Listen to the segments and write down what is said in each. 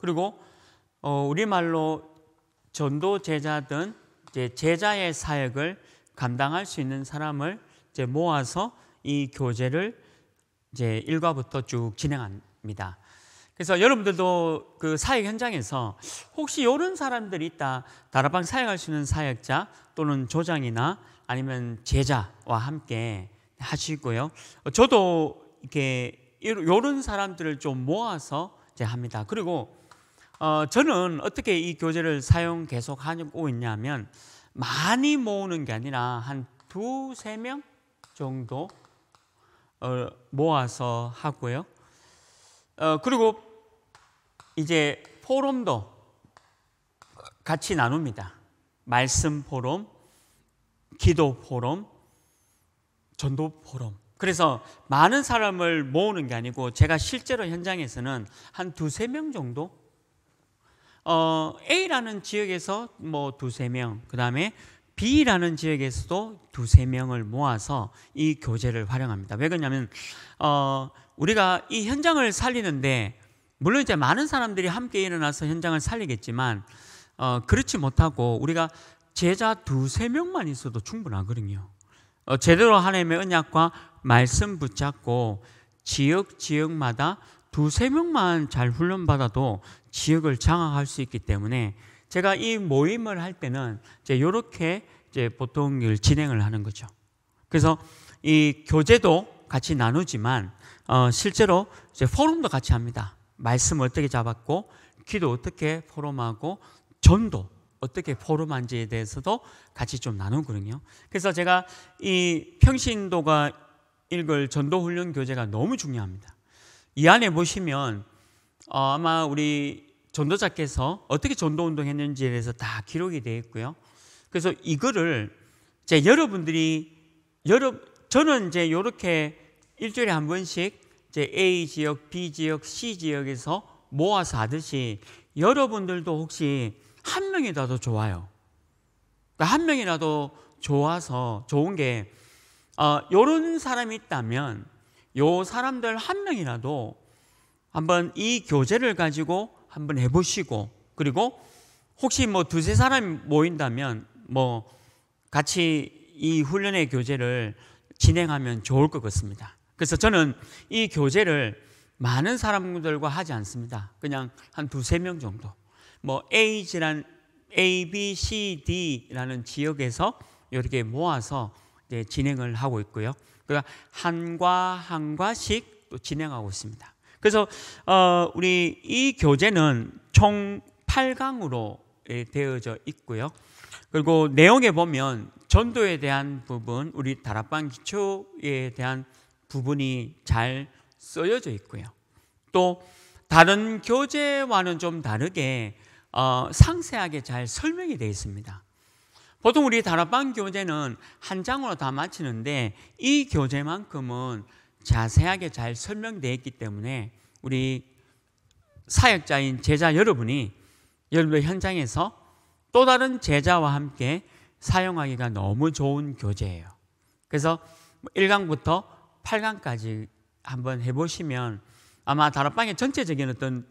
그리고 어, 우리말로 전도 제자든 제자의 사역을 감당할 수 있는 사람을 이제 모아서 이교재를 이제 1과부터 쭉 진행합니다. 그래서 여러분들도 그 사역 현장에서 혹시 이런 사람들이 있다, 다락방 사역할 수 있는 사역자 또는 조장이나 아니면 제자와 함께 하시고요. 저도 이렇게 이런 사람들을 좀 모아서 이제 합니다. 그리고 어, 저는 어떻게 이 교재를 사용 계속 하고 있냐면 많이 모으는 게 아니라 한 두세 명 정도 어, 모아서 하고요. 어, 그리고 이제 포럼도 같이 나눕니다. 말씀 포럼, 기도 포럼, 전도 포럼. 그래서 많은 사람을 모으는 게 아니고 제가 실제로 현장에서는 한 두 세 명 정도 어, A라는 지역에서 뭐 두세 명, 그 다음에 B라는 지역에서도 두세 명을 모아서 이 교재를 활용합니다. 왜 그러냐면 어, 우리가 이 현장을 살리는데 물론 이제 많은 사람들이 함께 일어나서 현장을 살리겠지만 어, 그렇지 못하고 우리가 제자 두세 명만 있어도 충분하거든요. 어, 제대로 하나님의 언약과 말씀 붙잡고 지역 지역마다 두세 명만 잘 훈련받아도 지역을 장악할 수 있기 때문에 제가 이 모임을 할 때는 이제 이렇게 이제 보통 일 진행을 하는 거죠. 그래서 이 교재도 같이 나누지만 어 실제로 이제 포럼도 같이 합니다. 말씀 어떻게 잡았고 기도 어떻게 포럼하고 전도 어떻게 포럼한지에 대해서도 같이 좀 나누거든요. 그래서 제가 이 평신도가 읽을 전도 훈련 교재가 너무 중요합니다. 이 안에 보시면 어, 아마 우리 전도자께서 어떻게 전도 운동했는지에 대해서 다 기록이 되어 있고요. 그래서 이거를 제 여러분들이 여러 저는 이제 이렇게 일주일에 한 번씩 제 A 지역, B 지역, C 지역에서 모아서 하듯이 여러분들도 혹시 한 명이라도 좋아요. 그러니까 한 명이라도 좋아서 좋은 게 이런 어, 사람이 있다면 요 사람들 한 명이라도 한번 이 교제를 가지고 한번 해보시고 그리고 혹시 뭐 두세 사람 이 모인다면 뭐 같이 이 훈련의 교제를 진행하면 좋을 것 같습니다. 그래서 저는 이 교제를 많은 사람들과 하지 않습니다. 그냥 한 두세 명 정도. 뭐 A지란 A, B, C, D라는 지역에서 이렇게 모아서 진행을 하고 있고요. 그러니까 한과 한과씩 또 진행하고 있습니다. 그래서 어, 우리 이 교재는 총 8강으로 예, 되어져 있고요. 그리고 내용에 보면 전도에 대한 부분, 우리 다락방 기초에 대한 부분이 잘 쓰여져 있고요. 또 다른 교재와는 좀 다르게 어, 상세하게 잘 설명이 되어 있습니다. 보통 우리 다락방 교재는 한 장으로 다 마치는데 이 교재만큼은 자세하게 잘 설명되어 있기 때문에 우리 사역자인 제자 여러분이 여러분의 현장에서 또 다른 제자와 함께 사용하기가 너무 좋은 교재예요. 그래서 1강부터 8강까지 한번 해보시면 아마 다락방의 전체적인 어떤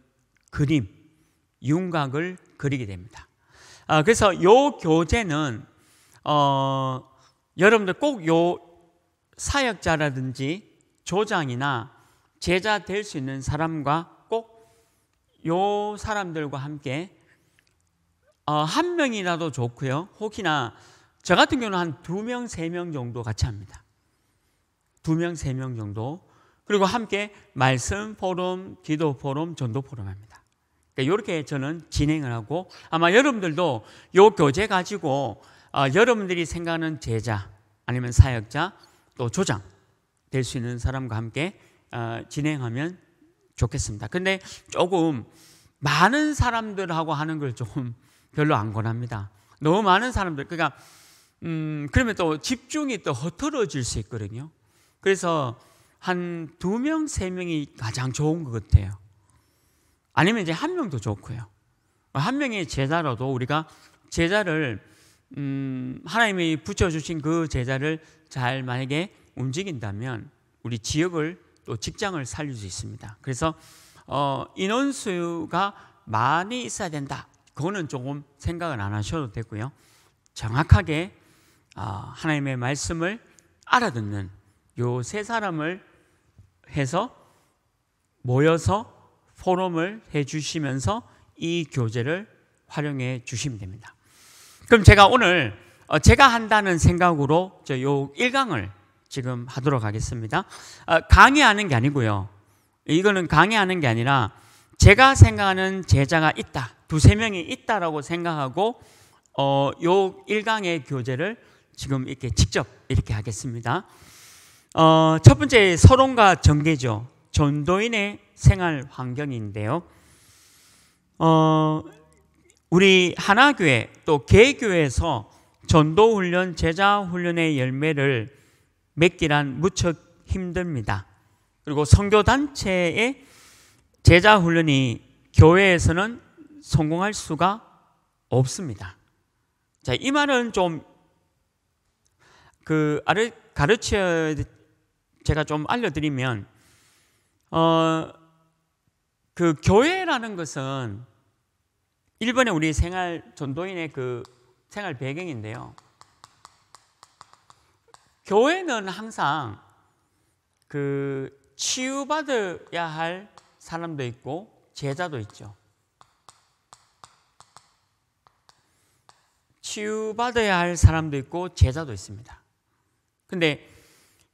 그림, 윤곽을 그리게 됩니다. 아, 그래서 요 교재는 어, 여러분들 꼭 요 사역자라든지 조장이나 제자 될 수 있는 사람과 꼭 요 사람들과 함께 어, 한 명이라도 좋고요. 혹이나 저 같은 경우는 한 두 명, 세 명 정도 같이 합니다. 두 명, 세 명 정도. 그리고 함께 말씀 포럼, 기도 포럼, 전도 포럼 합니다. 이렇게 그러니까 저는 진행을 하고 아마 여러분들도 이 교재 가지고 어, 여러분들이 생각하는 제자 아니면 사역자 또 조장 될 수 있는 사람과 함께 어, 진행하면 좋겠습니다. 근데 조금 많은 사람들하고 하는 걸 조금 별로 안 권합니다. 너무 많은 사람들 그러니까 음, 그러면 또 집중이 또 허틀어질 수 있거든요. 그래서 한 두 명, 세 명이 가장 좋은 것 같아요. 아니면 이제 한 명도 좋고요. 한 명의 제자로도 우리가 제자를 음, 하나님이 붙여주신 그 제자를 잘 만약에 움직인다면 우리 지역을 또 직장을 살릴 수 있습니다. 그래서 어, 인원수가 많이 있어야 된다. 그거는 조금 생각을 안 하셔도 되고요. 정확하게 어, 하나님의 말씀을 알아듣는 요 세 사람을 해서 모여서 포럼을 해주시면서 이 교재를 활용해 주시면 됩니다. 그럼 제가 오늘 어, 제가 한다는 생각으로 저 요 1강을 지금 하도록 하겠습니다. 어, 강의하는 게 아니고요. 이거는 강의하는 게 아니라 제가 생각하는 제자가 있다. 두세 명이 있다라고 생각하고 어, 요 1강의 교재를 지금 이렇게 직접 이렇게 하겠습니다. 어, 첫 번째 서론과 전개죠. 전도인의 생활 환경인데요. 어, 우리 하나교회 또 개교에서 전도훈련, 제자훈련의 열매를 맺기란 무척 힘듭니다. 그리고 선교단체의 제자훈련이 교회에서는 성공할 수가 없습니다. 자, 이 말은 좀, 그, 가르쳐, 제가 좀 알려드리면, 어, 그 교회라는 것은 일본의 우리 생활 전도인의 그 생활 배경인데요. 교회는 항상 그 치유받아야 할 사람도 있고 제자도 있죠. 치유받아야 할 사람도 있고 제자도 있습니다. 근데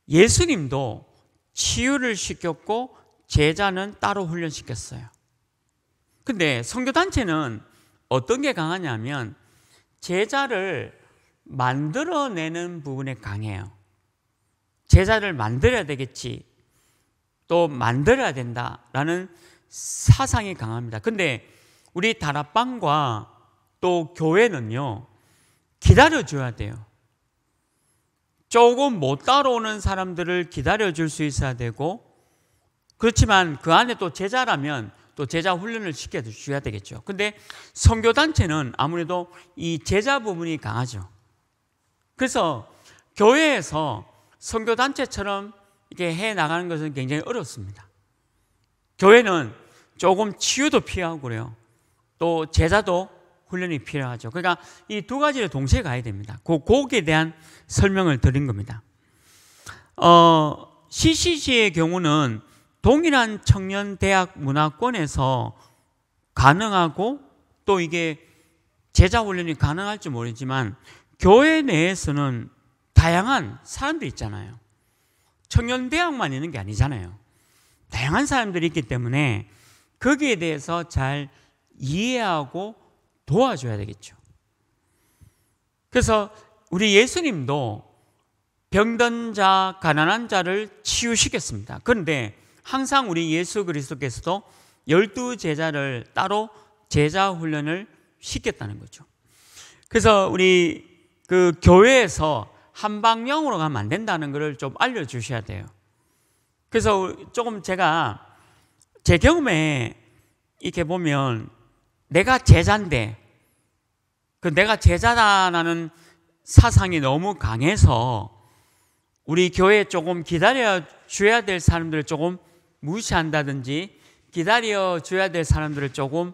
예수님도 치유를 시켰고 제자는 따로 훈련시켰어요. 근데 성교단체는 어떤 게 강하냐면 제자를 만들어내는 부분에 강해요. 제자를 만들어야 되겠지. 또 만들어야 된다라는 사상이 강합니다. 근데 우리 다락방과 또 교회는요, 기다려줘야 돼요. 조금 못 따라오는 사람들을 기다려줄 수 있어야 되고, 그렇지만 그 안에 또 제자라면 또 제자 훈련을 시켜주셔야 되겠죠. 근데 선교단체는 아무래도 이 제자 부분이 강하죠. 그래서 교회에서 선교단체처럼 이렇게 해 나가는 것은 굉장히 어렵습니다. 교회는 조금 치유도 필요하고 그래요. 또 제자도 훈련이 필요하죠. 그러니까 이 두 가지를 동시에 가야 됩니다. 그 곡에 대한 설명을 드린 겁니다. 어, CCC의 경우는 동일한 청년 대학 문화권에서 가능하고 또 이게 제자 훈련이 가능할지 모르지만 교회 내에서는 다양한 사람들이 있잖아요. 청년 대학만 있는 게 아니잖아요. 다양한 사람들이 있기 때문에 거기에 대해서 잘 이해하고 도와줘야 되겠죠. 그래서 우리 예수님도 병든 자, 가난한 자를 치유시켰습니다. 그런데 항상 우리 예수 그리스도께서도 열두 제자를 따로 제자 훈련을 시켰다는 거죠. 그래서 우리 그 교회에서 한방령으로 가면 안 된다는 것을 좀 알려주셔야 돼요. 그래서 조금 제가 제 경험에 이렇게 보면 내가 제자인데 그 내가 제자다라는 사상이 너무 강해서 우리 교회 조금 기다려 줘야 될 사람들을 조금 무시한다든지 기다려 줘야 될 사람들을 조금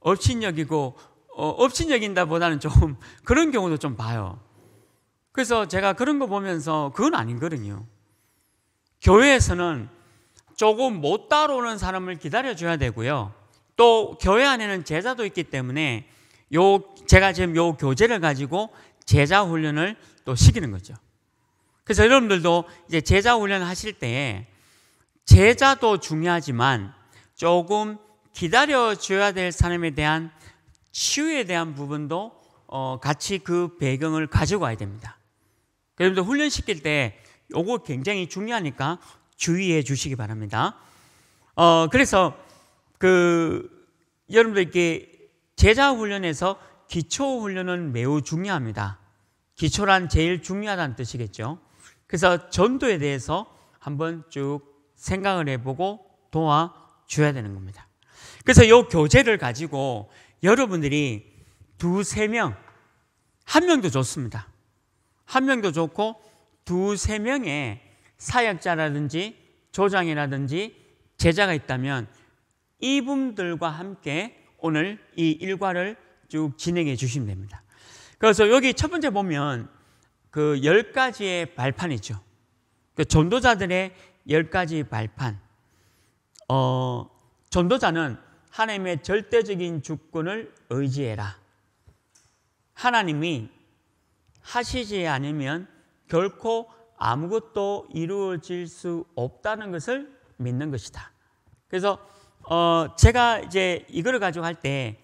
업신여기고 어, 업신여긴다 보다는 조 그런 경우도 좀 봐요. 그래서 제가 그런 거 보면서 그건 아닌거든요 교회에서는 조금 못 따라오는 사람을 기다려줘야 되고요. 또 교회 안에는 제자도 있기 때문에 요 제가 지금 요 교재를 가지고 제자 훈련을 또 시키는 거죠. 그래서 여러분들도 이제 제자 훈련 하실 때에 제자도 중요하지만 조금 기다려줘야 될 사람에 대한 치유에 대한 부분도 어, 같이 그 배경을 가지고 와야 됩니다. 여러분들 그러니까 훈련시킬 때 요거 굉장히 중요하니까 주의해 주시기 바랍니다. 어, 그래서 그 여러분들 이 제자 훈련에서 기초 훈련은 매우 중요합니다. 기초란 제일 중요하다는 뜻이겠죠. 그래서 전도에 대해서 한번 쭉 생각을 해보고 도와줘야 되는 겁니다. 그래서 이 교재를 가지고 여러분들이 두세 명, 한 명도 좋습니다. 한 명도 좋고 두세 명의 사역자라든지 조장이라든지 제자가 있다면 이분들과 함께 오늘 이 일과를 쭉 진행해 주시면 됩니다. 그래서 여기 첫 번째 보면 그 열 가지의 발판이죠. 그 전도자들의 열 가지 발판. 어, 전도자는 하나님의 절대적인 주권을 의지해라. 하나님이 하시지 않으면 결코 아무것도 이루어질 수 없다는 것을 믿는 것이다. 그래서 어, 제가 이제 이거를 가지고 할 때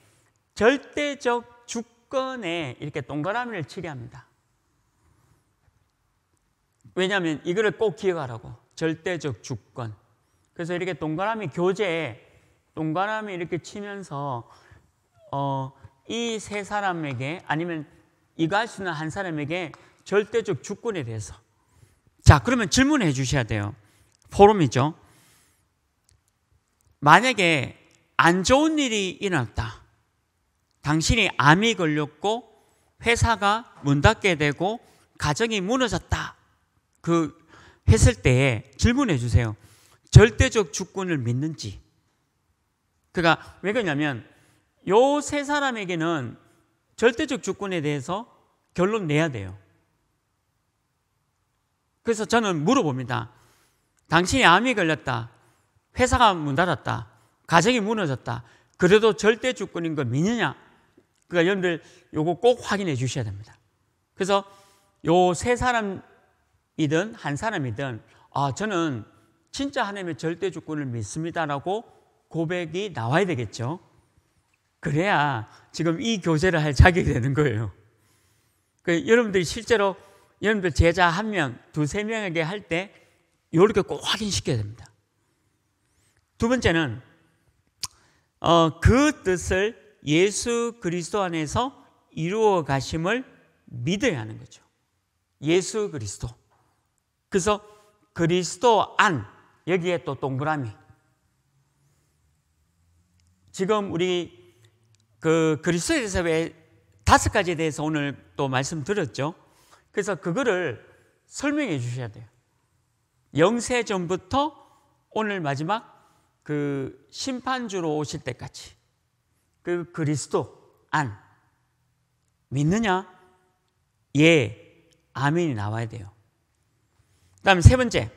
절대적 주권에 이렇게 동그라미를 치게 합니다. 왜냐하면 이거를 꼭 기억하라고. 절대적 주권. 그래서 이렇게 동그라미 교재에 동그라미 이렇게 치면서 어, 이세 사람에게 아니면 이갈수있는한 사람에게 절대적 주권에 대해서. 자, 그러면 질문해 주셔야 돼요. 포럼이죠. 만약에 안 좋은 일이 일어났다. 당신이 암이 걸렸고 회사가 문 닫게 되고 가정이 무너졌다. 그 했을 때에 질문해 주세요. 절대적 주권을 믿는지. 그러니까 왜 그러냐면 요 세 사람에게는 절대적 주권에 대해서 결론 내야 돼요. 그래서 저는 물어봅니다. 당신이 암이 걸렸다. 회사가 문 닫았다. 가정이 무너졌다. 그래도 절대 주권인 거 믿느냐? 그러니까 여러분들 요거 꼭 확인해 주셔야 됩니다. 그래서 요 세 사람 이든 한 사람이든 아 저는 진짜 하나님의 절대 주권을 믿습니다라고 고백이 나와야 되겠죠. 그래야 지금 이 교제를 할 자격이 되는 거예요. 그 여러분들이 실제로 여러분들 제자 한 명, 두세 명에게 할 때 이렇게 꼭 확인시켜야 됩니다. 두 번째는 어, 그 뜻을 예수 그리스도 안에서 이루어 가심을 믿어야 하는 거죠. 예수 그리스도. 그래서 그리스도 안 여기에 또 동그라미. 지금 우리 그 그리스도에서 왜 다섯 가지에 대해서 오늘 또 말씀드렸죠. 그래서 그거를 설명해 주셔야 돼요. 영세 전부터 오늘 마지막 그 심판주로 오실 때까지 그 그리스도 안 믿느냐? 예, 아멘이 나와야 돼요. 다음 세 번째,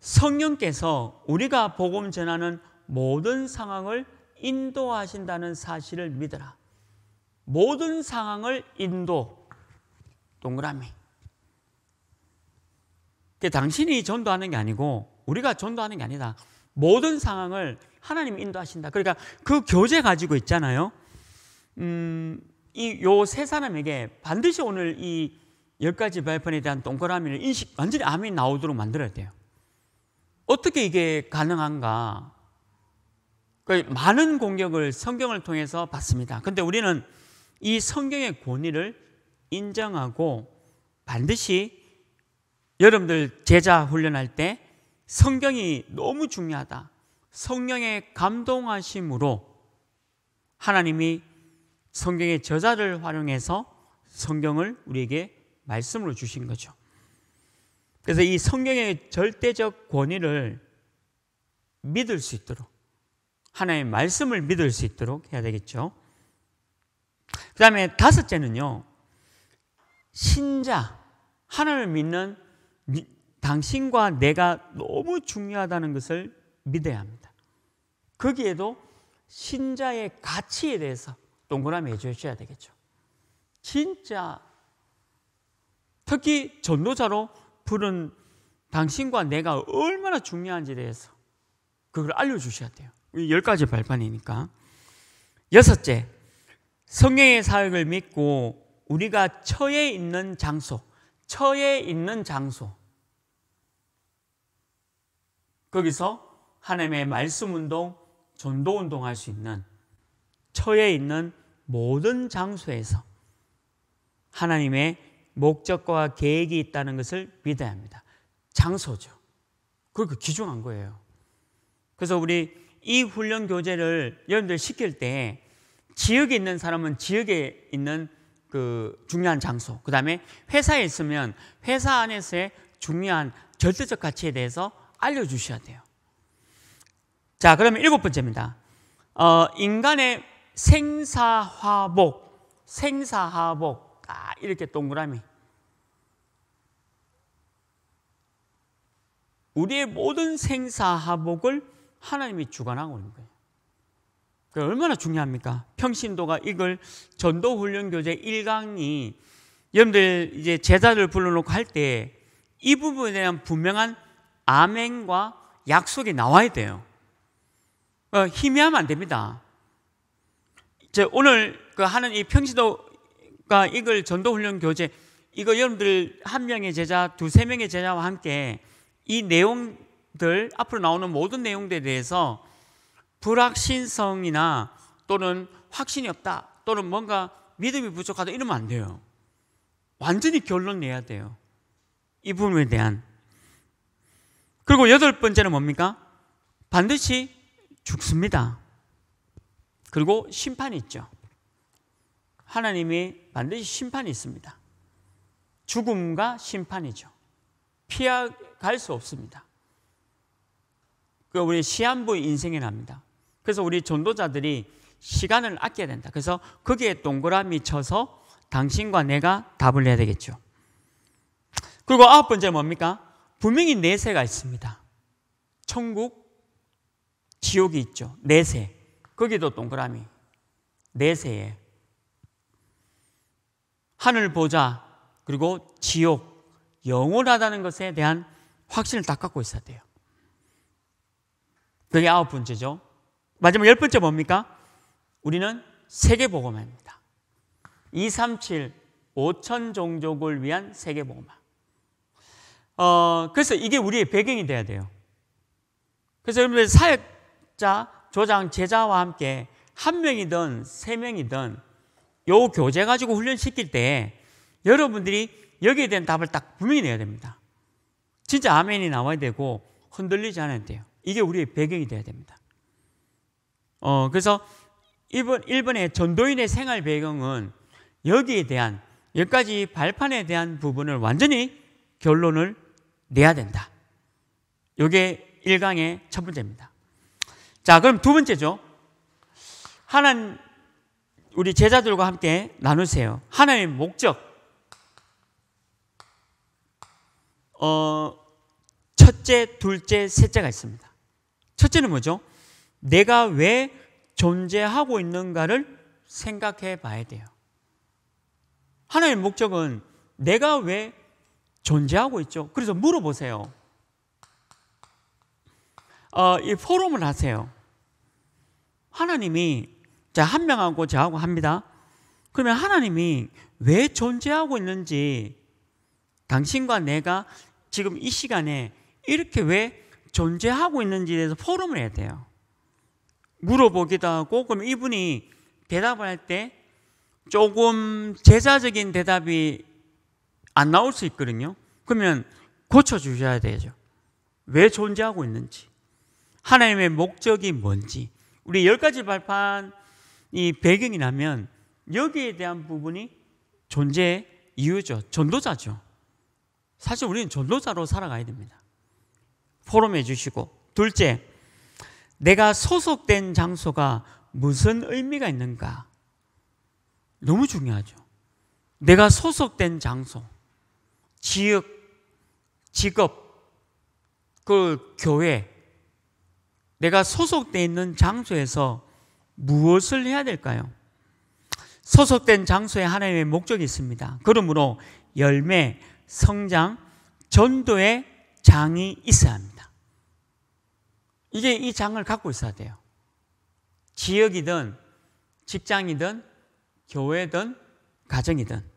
성령께서 우리가 복음 전하는 모든 상황을 인도하신다는 사실을 믿어라. 모든 상황을 인도, 동그라미. 당신이 전도하는 게 아니고 우리가 전도하는 게 아니다. 모든 상황을 하나님 인도하신다. 그러니까 그 교재 가지고 있잖아요. 음, 이요 세 사람에게 반드시 오늘 이열 가지 발판에 대한 동그라미를 인식, 완전히 암이 나오도록 만들어야 돼요. 어떻게 이게 가능한가? 그 많은 공격을 성경을 통해서 받습니다. 근데 우리는 이 성경의 권위를 인정하고 반드시 여러분들 제자 훈련할 때 성경이 너무 중요하다. 성령의 감동하심으로 하나님이 성경의 저자를 활용해서 성경을 우리에게 말씀으로 주신 거죠. 그래서 이 성경의 절대적 권위를 믿을 수 있도록 하나의 말씀을 믿을 수 있도록 해야 되겠죠. 그 다음에 다섯째는요, 신자, 하나님을 믿는 당신과 내가 너무 중요하다는 것을 믿어야 합니다. 거기에도 신자의 가치에 대해서 동그라미 해주셔야 되겠죠. 진짜 특히 전도자로 부른 당신과 내가 얼마나 중요한지에 대해서 그걸 알려주셔야 돼요. 열 가지 발판이니까. 여섯째, 성령의 사역을 믿고 우리가 처에 있는 장소, 처에 있는 장소. 거기서 하나님의 말씀 운동, 전도 운동할 수 있는 처에 있는 모든 장소에서 하나님의 목적과 계획이 있다는 것을 믿어야 합니다. 장소죠. 그렇게 그 귀중한 거예요. 그래서 우리 이 훈련 교재를 여러분들 시킬 때 지역에 있는 사람은 지역에 있는 그 중요한 장소, 그 다음에 회사에 있으면 회사 안에서의 중요한 절대적 가치에 대해서 알려주셔야 돼요. 자, 그러면 일곱 번째입니다. 어, 인간의 생사화복, 생사화복. 이렇게 동그라미. 우리의 모든 생사하복을 하나님이 주관하고 있는 거예요. 그 얼마나 중요합니까? 평신도가 이걸 전도훈련교재 1강이 여러분들 이제 제자를 불러놓고 할 때 이 부분에 대한 분명한 아멘과 약속이 나와야 돼요. 어, 희미하면 안 됩니다. 오늘 그 하는 이 평신도 가 이걸 전도훈련 교재 이거 여러분들 한 명의 제자 두세 명의 제자와 함께 이 내용들 앞으로 나오는 모든 내용들에 대해서 불확신성이나 또는 확신이 없다 또는 뭔가 믿음이 부족하다 이러면 안 돼요. 완전히 결론 내야 돼요. 이 부분에 대한 그리고 여덟 번째는 뭡니까? 반드시 죽습니다. 그리고 심판이 있죠. 하나님이 반드시 심판이 있습니다. 죽음과 심판이죠. 피해갈 수 없습니다. 그 우리 시한부 인생이 납니다. 그래서 우리 전도자들이 시간을 아껴야 된다. 그래서 거기에 동그라미 쳐서 당신과 내가 답을 해야 되겠죠. 그리고 아홉 번째 뭡니까? 분명히 내세가 있습니다. 천국, 지옥이 있죠. 내세. 거기도 동그라미. 내세에 하늘 보자 그리고 지옥 영원하다는 것에 대한 확신을 딱 갖고 있어야 돼요. 그게 아홉 번째죠. 마지막 열 번째 뭡니까? 우리는 세계보고마입니다. 237 5천 종족을 위한 세계보고마. 어, 그래서 이게 우리의 배경이 돼야 돼요. 그래서 여러분들 사역자, 조장, 제자와 함께 한 명이든 세 명이든 요 교재 가지고 훈련시킬 때 여러분들이 여기에 대한 답을 딱 분명히 내야 됩니다. 진짜 아멘이 나와야 되고 흔들리지 않아야 돼요. 이게 우리의 배경이 돼야 됩니다. 어, 그래서 일본, 일본의 전도인의 생활 배경은 여기에 대한 몇 가지 발판에 대한 부분을 완전히 결론을 내야 된다. 요게 1강의 첫 번째입니다. 자, 그럼 두 번째죠. 하나님 우리 제자들과 함께 나누세요. 하나님의 목적. 어, 첫째, 둘째, 셋째가 있습니다. 첫째는 뭐죠? 내가 왜 존재하고 있는가를 생각해 봐야 돼요. 하나님의 목적은 내가 왜 존재하고 있죠? 그래서 물어보세요. 어, 이 포럼을 하세요. 하나님이 자, 한 명하고 저하고 합니다. 그러면 하나님이 왜 존재하고 있는지 당신과 내가 지금 이 시간에 이렇게 왜 존재하고 있는지에 대해서 포럼을 해야 돼요. 물어보기도 하고 그럼 이분이 대답을 할 때 조금 제자적인 대답이 안 나올 수 있거든요. 그러면 고쳐 주셔야 되죠. 왜 존재하고 있는지, 하나님의 목적이 뭔지. 우리 열 가지 발판 이 배경이 나면 여기에 대한 부분이 존재의 이유죠. 전도자죠. 사실 우리는 전도자로 살아가야 됩니다. 포럼해 주시고 둘째, 내가 소속된 장소가 무슨 의미가 있는가? 너무 중요하죠. 내가 소속된 장소, 지역, 직업, 그 교회, 내가 소속되어 있는 장소에서 무엇을 해야 될까요? 소속된 장소에 하나님의 목적이 있습니다. 그러므로 열매, 성장, 전도의 장이 있어야 합니다. 이게 이 장을 갖고 있어야 돼요. 지역이든 직장이든 교회든 가정이든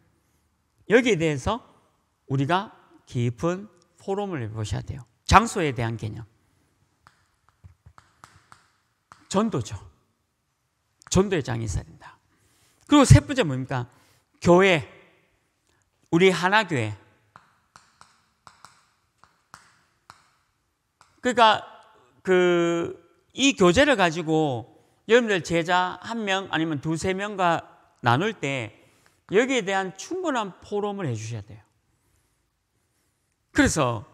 여기에 대해서 우리가 깊은 포럼을 해보셔야 돼요. 장소에 대한 개념. 전도죠. 전도의 장이 있어야 된다. 그리고 세 번째 뭡니까? 교회. 우리 하나교회. 그러니까 그 이 교재를 가지고 여러분들 제자 한 명 아니면 두세 명과 나눌 때 여기에 대한 충분한 포럼을 해 주셔야 돼요. 그래서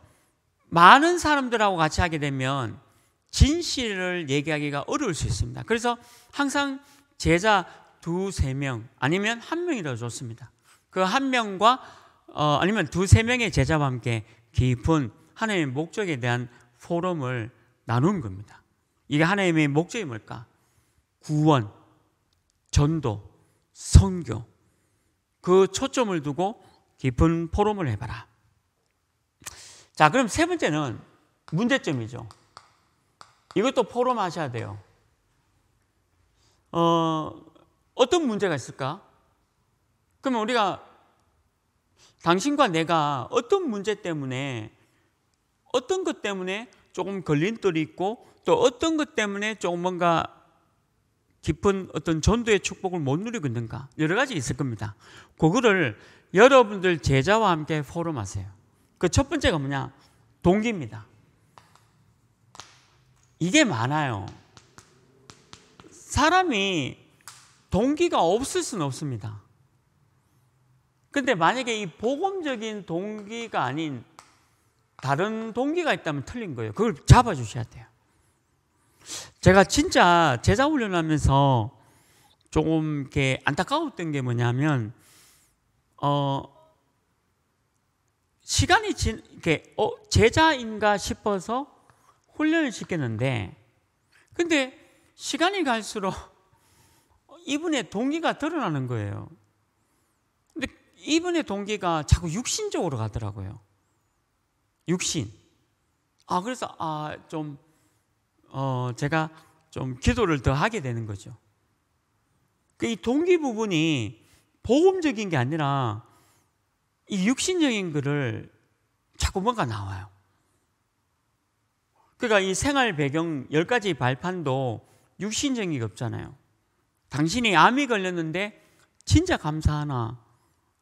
많은 사람들하고 같이 하게 되면 진실을 얘기하기가 어려울 수 있습니다. 그래서 항상 제자 두세 명 아니면 한 명이 더 좋습니다. 그 한 명과 어, 아니면 두 세 명의 제자와 함께 깊은 하나님의 목적에 대한 포럼을 나눈 겁니다. 이게 하나님의 목적이 뭘까? 구원, 전도, 선교 그 초점을 두고 깊은 포럼을 해봐라. 자, 그럼 세 번째는 문제점이죠. 이것도 포럼하셔야 돼요. 어, 어떤 문제가 있을까? 그러면 우리가 당신과 내가 어떤 문제 때문에 어떤 것 때문에 조금 걸림돌이 있고 또 어떤 것 때문에 조금 뭔가 깊은 어떤 전도의 축복을 못 누리고 있는가 여러 가지 있을 겁니다. 그거를 여러분들 제자와 함께 포럼하세요. 그 첫 번째가 뭐냐 동기입니다. 이게 많아요. 사람이 동기가 없을 수는 없습니다. 근데 만약에 이 복음적인 동기가 아닌 다른 동기가 있다면 틀린 거예요. 그걸 잡아주셔야 돼요. 제가 진짜 제자 훈련하면서 조금 이렇게 안타까웠던 게 뭐냐면 어 시간이 진 이렇게 어 제자인가 싶어서 훈련을 시켰는데 근데 시간이 갈수록 이분의 동기가 드러나는 거예요. 근데 이분의 동기가 자꾸 육신적으로 가더라고요. 육신. 아, 그래서, 아, 좀, 어, 제가 좀 기도를 더 하게 되는 거죠. 그 이 동기 부분이 보험적인 게 아니라 이 육신적인 거를 자꾸 뭔가 나와요. 그러니까 이 생활 배경 1가지 발판도 육신적인 게 없잖아요. 당신이 암이 걸렸는데 진짜 감사하나?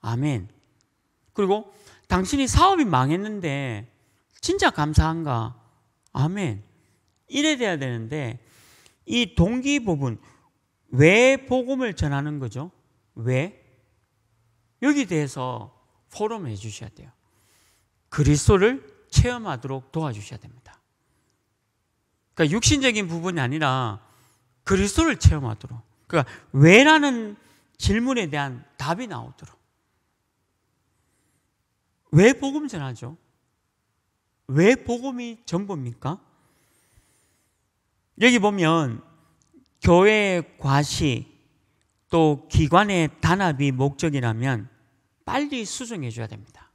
아멘. 그리고 당신이 사업이 망했는데 진짜 감사한가? 아멘. 이래 돼야 되는데 이 동기 부분 왜 복음을 전하는 거죠? 왜? 여기 대해서 포럼해 주셔야 돼요. 그리스도를 체험하도록 도와주셔야 됩니다. 그러니까 육신적인 부분이 아니라 그리스도를 체험하도록. 그러니까 왜라는 질문에 대한 답이 나오도록. 왜 복음 전하죠? 왜 복음이 전부입니까? 여기 보면 교회 과시 또 기관의 단합이 목적이라면 빨리 수정해 줘야 됩니다.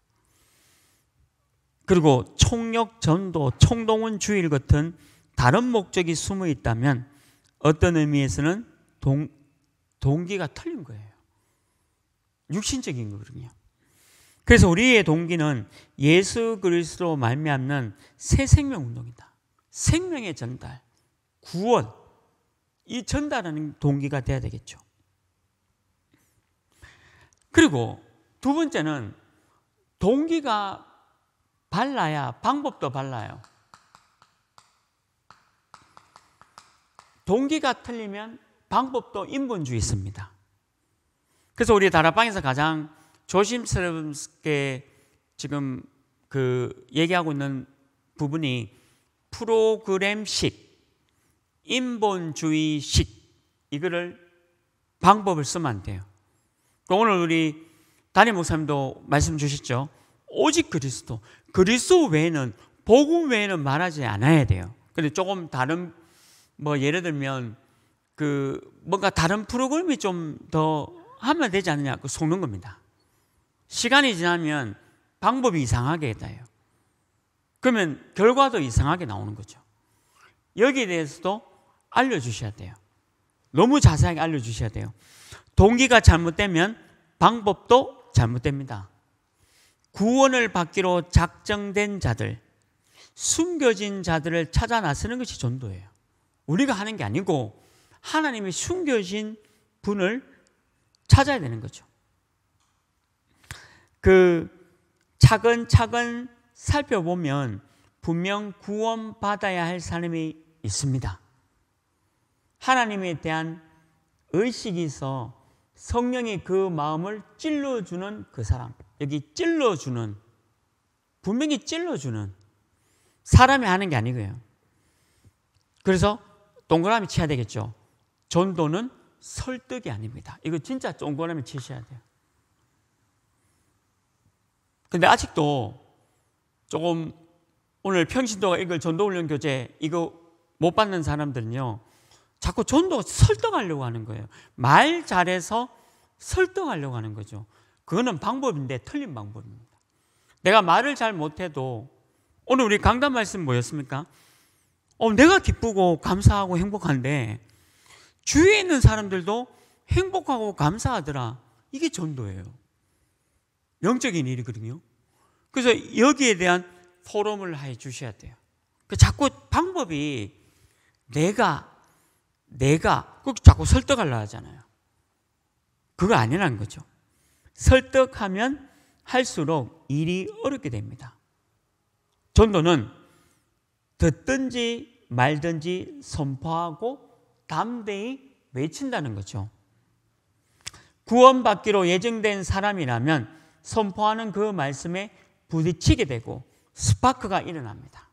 그리고 총력 전도, 총동원 주일 같은 다른 목적이 숨어 있다면 어떤 의미에서는 동, 동기가 틀린 거예요. 육신적인 거거든요. 그래서 우리의 동기는 예수 그리스도로 말미암는 새 생명 운동이다. 생명의 전달, 구원 이 전달하는 동기가 돼야 되겠죠. 그리고 두 번째는 동기가 발라야 방법도 발라요. 동기가 틀리면 방법도 인본주의 입니다 그래서 우리 다락방에서 가장 조심스럽게 지금 그 얘기하고 있는 부분이 프로그램식, 인본주의식 이거를 방법을 쓰면 안 돼요. 오늘 우리 담임 목사님도 말씀 주셨죠. 오직 그리스도, 그리스도 외에는 복음 외에는 말하지 않아야 돼요. 근데 조금 다른 뭐 예를 들면 그 뭔가 다른 프로그램이 좀 더 하면 되지 않느냐 그 속는 겁니다. 시간이 지나면 방법이 이상하게 했다요. 그러면 결과도 이상하게 나오는 거죠. 여기에 대해서도 알려주셔야 돼요. 너무 자세하게 알려주셔야 돼요. 동기가 잘못되면 방법도 잘못됩니다. 구원을 받기로 작정된 자들, 숨겨진 자들을 찾아 나서는 것이 전도예요. 우리가 하는 게 아니고 하나님이 숨겨진 분을 찾아야 되는 거죠. 그 차근차근 살펴보면 분명 구원받아야 할 사람이 있습니다. 하나님에 대한 의식이 있 성령이 그 마음을 찔러주는 그 사람. 여기 찔러주는, 분명히 찔러주는 사람이 하는 게 아니고요. 그래서 동그라미 치야 되겠죠. 전도는 설득이 아닙니다. 이거 진짜 동그라미 치셔야 돼요. 근데 아직도 조금 오늘 평신도가 이걸 전도훈련 교재 이거 못 받는 사람들은요. 자꾸 전도 설득하려고 하는 거예요. 말 잘해서 설득하려고 하는 거죠. 그거는 방법인데 틀린 방법입니다. 내가 말을 잘 못해도 오늘 우리 강단 말씀 뭐였습니까? 어, 내가 기쁘고 감사하고 행복한데 주위에 있는 사람들도 행복하고 감사하더라. 이게 전도예요. 영적인 일이거든요. 그래서 여기에 대한 포럼을 해 주셔야 돼요. 그 자꾸 방법이 내가, 내가, 그 자꾸 설득하려 하잖아요. 그거 아니라는 거죠. 설득하면 할수록 일이 어렵게 됩니다. 전도는 듣든지 말든지 선포하고 담대히 외친다는 거죠. 구원받기로 예정된 사람이라면 선포하는 그 말씀에 부딪히게 되고 스파크가 일어납니다.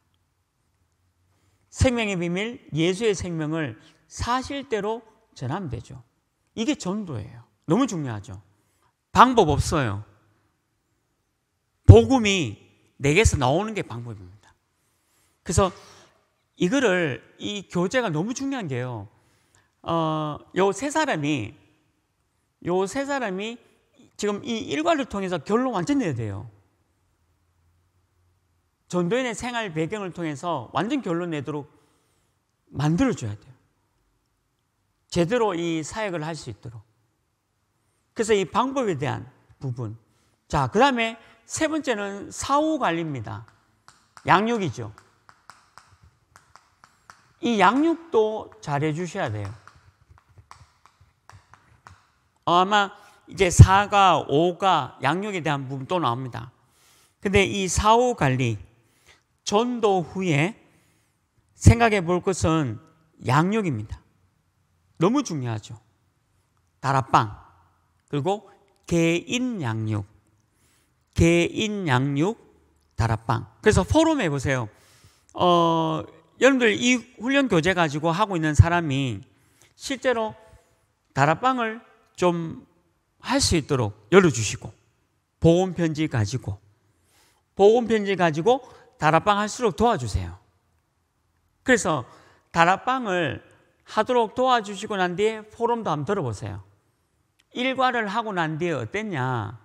생명의 비밀, 예수의 생명을 사실대로 전하면 되죠. 이게 전도예요. 너무 중요하죠. 방법 없어요. 복음이 내게서 나오는 게 방법입니다. 그래서 이거를 이 교제가 너무 중요한 게요. 어, 요 세 사람이 요 세 사람이 지금 이 일과를 통해서 결론 완전 내야 돼요. 전도인의 생활 배경을 통해서 완전 결론 내도록 만들어줘야 돼요. 제대로 이 사역을 할 수 있도록. 그래서 이 방법에 대한 부분. 자, 그 다음에 세 번째는 사후 관리입니다. 양육이죠. 이 양육도 잘해 주셔야 돼요. 아마 이제 4가, 5가 양육에 대한 부분 또 나옵니다. 근데 이 4, 5 관리, 전도 후에 생각해 볼 것은 양육입니다. 너무 중요하죠. 다락방, 그리고 개인 양육, 개인 양육, 다락방. 그래서 포럼 해보세요. 어, 여러분들 이 훈련 교재 가지고 하고 있는 사람이 실제로 다락방을 좀 할 수 있도록 열어주시고 보험 편지 가지고 보험 편지 가지고 다락방 할수록 도와주세요. 그래서 다락방을 하도록 도와주시고 난 뒤에 포럼도 한번 들어보세요. 일과를 하고 난 뒤에 어땠냐?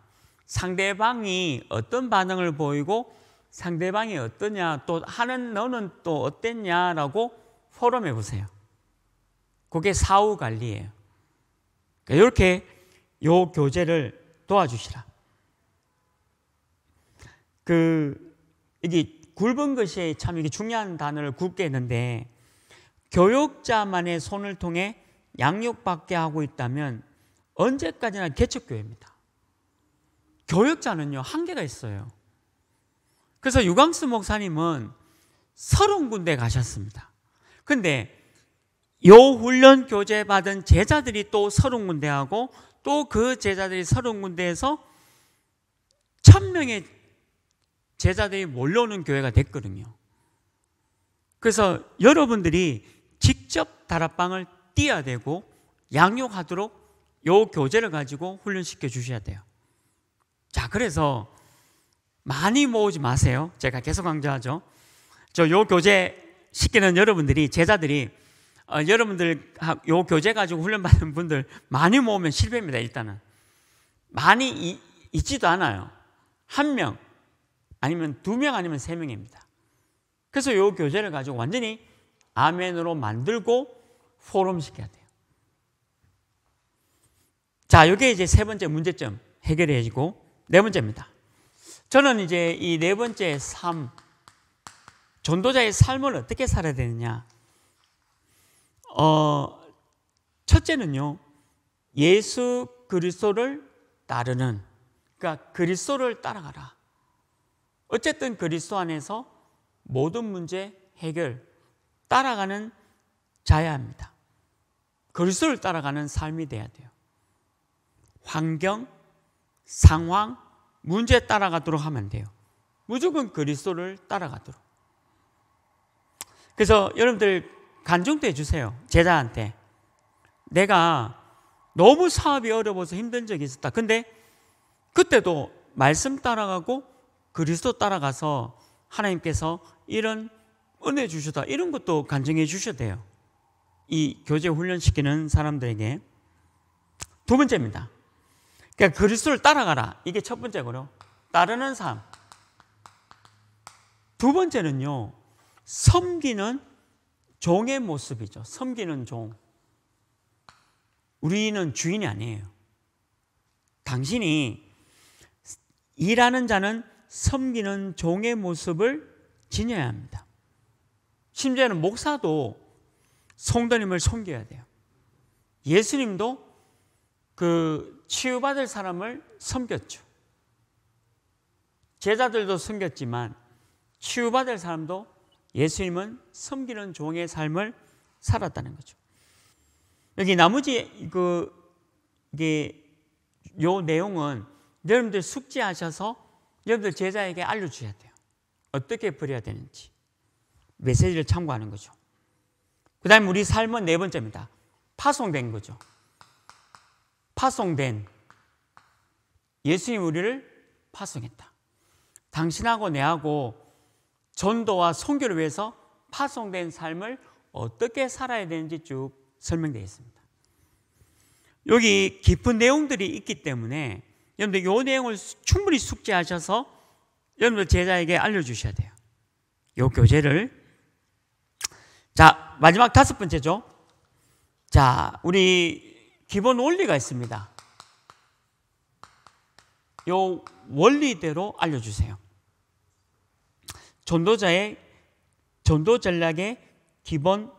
상대방이 어떤 반응을 보이고 상대방이 어떠냐 또 하는 너는 또 어땠냐라고 포럼해 보세요. 그게 사후 관리예요. 그러니까 이렇게 요 교제를 도와주시라. 그 이게 굵은 것이 참 이게 중요한 단어를 굵게 했는데 교육자만의 손을 통해 양육받게 하고 있다면 언제까지나 개척교회입니다. 교육자는요 한계가 있어요. 그래서 유광수 목사님은 서른 군데 가셨습니다. 근데 요 훈련 교제 받은 제자들이 또 서른 군데 하고 또 그 제자들이 서른 군데에서 천 명의 제자들이 몰려오는 교회가 됐거든요. 그래서 여러분들이 직접 다락방을 뛰어야 되고 양육하도록 요 교재를 가지고 훈련시켜 주셔야 돼요. 자, 그래서 많이 모으지 마세요. 제가 계속 강조하죠. 저 요 교재 시키는 여러분들이 제자들이 어, 여러분들 아, 요 교재 가지고 훈련받은 분들 많이 모으면 실패입니다. 일단은 많이 이, 있지도 않아요. 한 명 아니면 두 명 아니면 세 명입니다. 그래서 요 교재를 가지고 완전히 아멘으로 만들고 포럼 시켜야 돼요. 자, 이게 이제 세 번째 문제점 해결해지고 네 번째입니다. 저는 이제 이 네 번째 삶, 전도자의 삶을 어떻게 살아야 되느냐. 어, 첫째는요, 예수 그리스도를 따르는, 그러니까 그리스도를 따라가라. 어쨌든 그리스도 안에서 모든 문제 해결, 따라가는 자야 합니다. 그리스도를 따라가는 삶이 돼야 돼요. 환경, 상황, 문제 따라가도록 하면 돼요. 무조건 그리스도를 따라가도록. 그래서 여러분들 간증도 해주세요. 제자한테. 내가 너무 사업이 어려워서 힘든 적이 있었다. 근데 그때도 말씀 따라가고 그리스도 따라가서 하나님께서 이런 은혜 주셨다. 이런 것도 간증해 주셔야 돼요. 이 교제 훈련시키는 사람들에게. 두 번째입니다. 그러니까 그리스도를 따라가라. 이게 첫 번째고요. 따르는 삶. 두 번째는요. 섬기는 종의 모습이죠. 섬기는 종. 우리는 주인이 아니에요. 당신이 일하는 자는 섬기는 종의 모습을 지녀야 합니다. 심지어는 목사도 성도님을 섬겨야 돼요. 예수님도 그 치유받을 사람을 섬겼죠. 제자들도 섬겼지만 치유받을 사람도 예수님은 섬기는 종의 삶을 살았다는 거죠. 여기 나머지 그 이게 요 내용은 여러분들 숙지하셔서 여러분들 제자에게 알려주셔야 돼요. 어떻게 버려야 되는지 메시지를 참고하는 거죠. 그다음 우리 삶은 네 번째입니다. 파송된 거죠. 파송된 예수님 우리를 파송했다. 당신하고 내하고 전도와 선교를 위해서 파송된 삶을 어떻게 살아야 되는지 쭉 설명되어 있습니다. 여기 깊은 내용들이 있기 때문에 여러분들 이 내용을 충분히 숙지하셔서 여러분들 제자에게 알려주셔야 돼요. 이 교재를 자 마지막 다섯 번째죠. 자 우리 기본 원리가 있습니다. 요 원리대로 알려주세요. 전도자의 전도 전략의 기본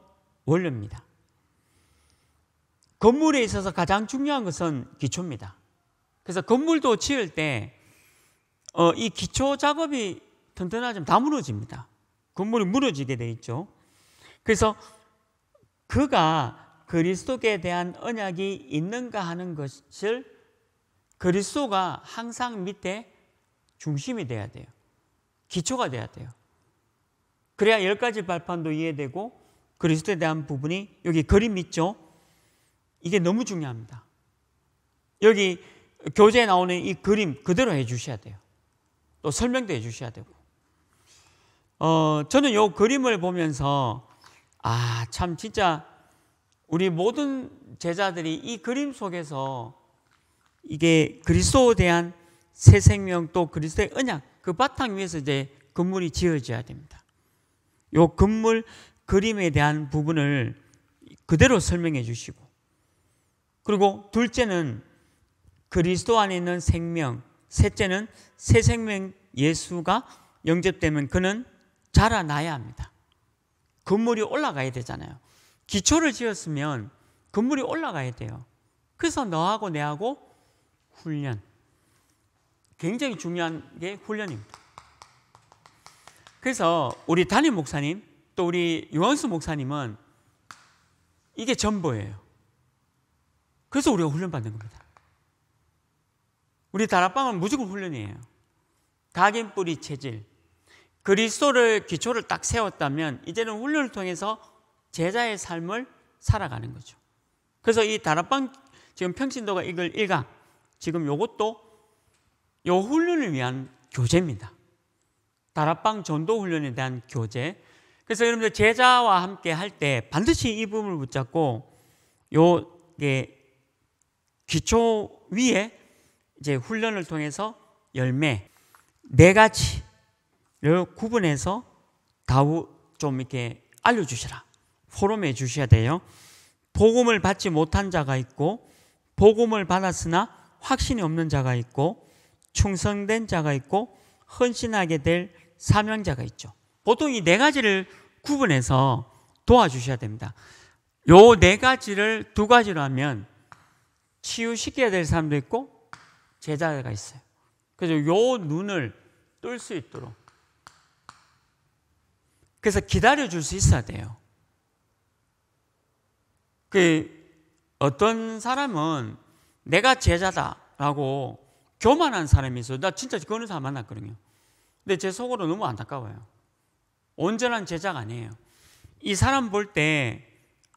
원리입니다. 건물에 있어서 가장 중요한 것은 기초입니다. 그래서 건물도 지을 때이 어, 기초 작업이 튼튼하지면 다 무너집니다. 건물이 무너지게 돼 있죠. 그래서 그가 그리스도에 대한 언약이 있는가 하는 것을 그리스도가 항상 밑에 중심이 돼야 돼요. 기초가 돼야 돼요. 그래야 열 가지 발판도 이해되고 그리스도에 대한 부분이 여기 그림 있죠? 이게 너무 중요합니다. 여기 교재에 나오는 이 그림 그대로 해 주셔야 돼요. 또 설명도 해 주셔야 되고. 어, 저는 요 그림을 보면서 아, 참 진짜 우리 모든 제자들이 이 그림 속에서 이게 그리스도에 대한 새 생명 또 그리스도의 언약 그 바탕 위에서 이제 건물이 지어져야 됩니다. 요 건물 그림에 대한 부분을 그대로 설명해 주시고 그리고 둘째는 그리스도 안에 있는 생명 셋째는 새 생명 예수가 영접되면 그는 자라나야 합니다. 건물이 올라가야 되잖아요. 기초를 지었으면 건물이 올라가야 돼요. 그래서 너하고 내하고 훈련. 굉장히 중요한 게 훈련입니다. 그래서 우리 담임 목사님 또 우리 유원수 목사님은 이게 전부예요. 그래서 우리가 훈련받는 겁니다. 우리 다락방은 무조건 훈련이에요. 각인 뿌리 체질. 그리스도를 기초를 딱 세웠다면 이제는 훈련을 통해서 제자의 삶을 살아가는 거죠. 그래서 이 다락방 지금 평신도가 이걸 일강 지금 요것도 요 훈련을 위한 교재입니다. 다락방 전도 훈련에 대한 교재. 그래서 여러분들 제자와 함께 할 때 반드시 이 부분을 붙잡고 요게 기초 위에 이제 훈련을 통해서 열매 네 가지를 구분해서 다우 좀 이렇게 알려주시라. 포럼해 주셔야 돼요. 복음을 받지 못한 자가 있고 복음을 받았으나 확신이 없는 자가 있고 충성된 자가 있고 헌신하게 될 사명자가 있죠. 보통 이 네 가지를 구분해서 도와주셔야 됩니다. 요 네 가지를 두 가지로 하면 치유시켜야 될 사람도 있고 제자가 있어요. 그래서 요 눈을 뜰 수 있도록 그래서 기다려 줄 수 있어야 돼요. 그 어떤 사람은 내가 제자다라고 교만한 사람이 있어요. 나 진짜 그 사람 만났거든요. 근데 제 속으로 너무 안타까워요. 온전한 제자가 아니에요. 이 사람 볼 때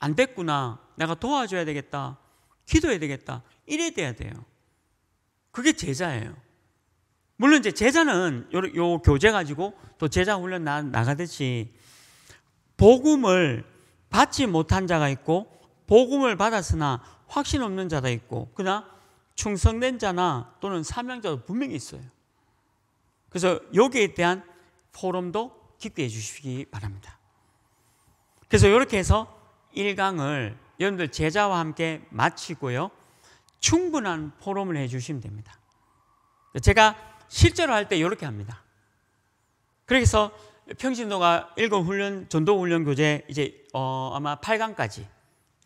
안 됐구나. 내가 도와줘야 되겠다. 기도해야 되겠다. 이래 돼야 돼요. 그게 제자예요. 물론 이제 제자는 요, 요 교재 가지고 또 제자 훈련 나, 나가듯이 복음을 받지 못한 자가 있고 복음을 받았으나 확신 없는 자도 있고 그러나 충성된 자나 또는 사명자도 분명히 있어요. 그래서 여기에 대한 포럼도 깊게 해주시기 바랍니다. 그래서 이렇게 해서 1강을 여러분들 제자와 함께 마치고요. 충분한 포럼을 해주시면 됩니다. 제가 실제로 할 때 이렇게 합니다. 그래서 평신도가 1권 훈련, 전도 훈련 교재 이제 어, 아마 8강까지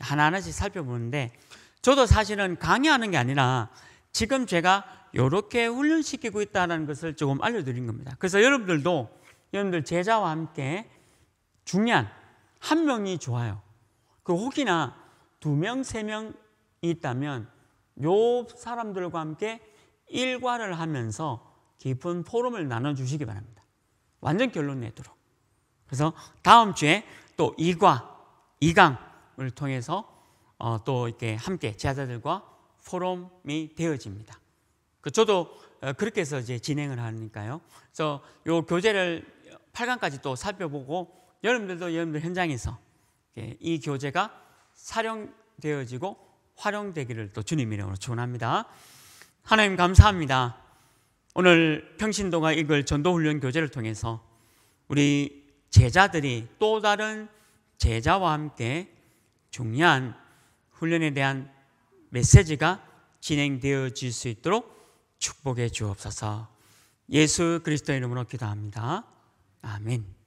하나하나씩 살펴보는데 저도 사실은 강의하는 게 아니라 지금 제가 이렇게 훈련시키고 있다는 것을 조금 알려드린 겁니다. 그래서 여러분들도 여러분들 제자와 함께 중요한 한 명이 좋아요. 그 혹이나 두 명, 세 명이 있다면 요 사람들과 함께 일과를 하면서 깊은 포럼을 나눠주시기 바랍니다. 완전 결론 내도록. 그래서 다음 주에 또 2과, 2강, 시간을 통해서 어, 또 이렇게 함께 제자들과 포럼이 되어집니다. 그 저도 어, 그렇게 해서 이제 진행을 하니까요. 그래서 요 교재를 8강까지 또 살펴보고 여러분들도 여러분들 현장에서 이 교재가 사령되어지고 활용되기를 또 주님 이름으로 축원합니다. 하나님 감사합니다. 오늘 평신도가 읽을 전도훈련 교재를 통해서 우리 제자들이 또 다른 제자와 함께 중요한 훈련에 대한 메시지가 진행되어질 수 있도록 축복해 주옵소서. 예수 그리스도의 이름으로 기도합니다. 아멘.